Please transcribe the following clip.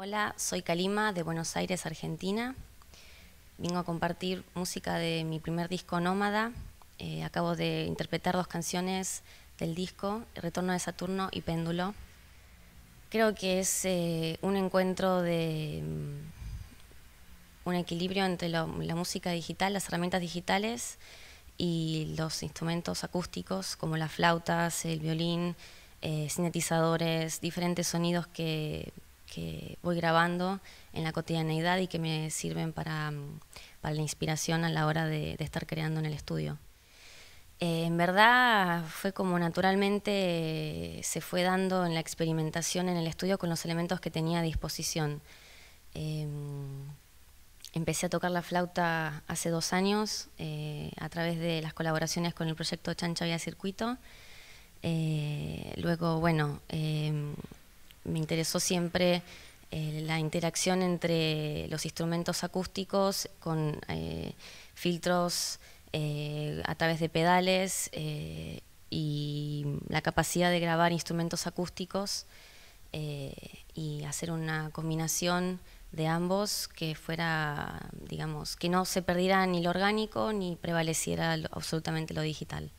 Hola, soy Kalima de Buenos Aires, Argentina. Vengo a compartir música de mi primer disco Nómada. Eh, acabo de interpretar dos canciones del disco, Retorno de Saturno y Péndulo. Creo que es eh, un encuentro de mm, un equilibrio entre la, música digital, las herramientas digitales y los instrumentos acústicos como las flautas, el violín, eh, sintetizadores, diferentes sonidos que que voy grabando en la cotidianeidad y que me sirven para, mm, para la inspiración a la hora de, estar creando en el estudio. Eh, en verdad fue como naturalmente se fue dando en la experimentación en el estudio con los elementos que tenía a disposición. Em, empecé a tocar la flauta hace dos años eh, a través de las colaboraciones con el proyecto Chancha Vía Circuito. Eh, luego, bueno, em, me interesó siempre eh, la interacción entre los instrumentos acústicos con eh, filtros eh, a través de pedales y la capacidad de grabar instrumentos acústicos y hacer una combinación de ambos que fuera, digamos, que no se perdiera ni lo orgánico ni prevaleciera absolutamente lo digital.